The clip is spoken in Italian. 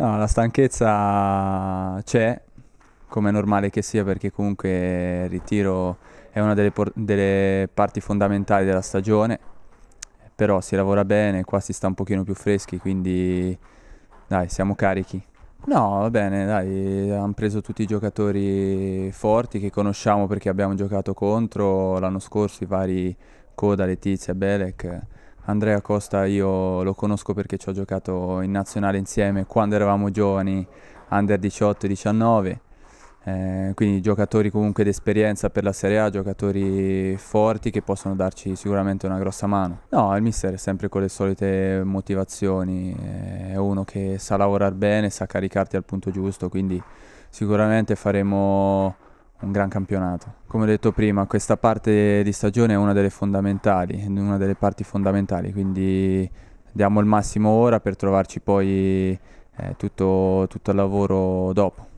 No, la stanchezza c'è, come è normale che sia, perché comunque il ritiro è una delle, por- delle parti fondamentali della stagione, però si lavora bene, qua si sta un pochino più freschi, quindi dai, siamo carichi. No, va bene, dai, hanno preso tutti i giocatori forti che conosciamo perché abbiamo giocato contro l'anno scorso, i vari Coda, Letizia, Belek Andrea Costa io lo conosco perché ci ho giocato in nazionale insieme quando eravamo giovani, under 18 19. Eh, quindi giocatori comunque d'esperienza per la Serie A, giocatori forti che possono darci sicuramente una grossa mano. No, il mister è sempre con le solite motivazioni, eh, è uno che sa lavorare bene, sa caricarti al punto giusto, quindi sicuramente faremo un gran campionato. Come ho detto prima, questa parte di stagione è una delle fondamentali, una delle parti fondamentali, quindi diamo il massimo ora per trovarci poi eh, tutto, tutto il lavoro dopo.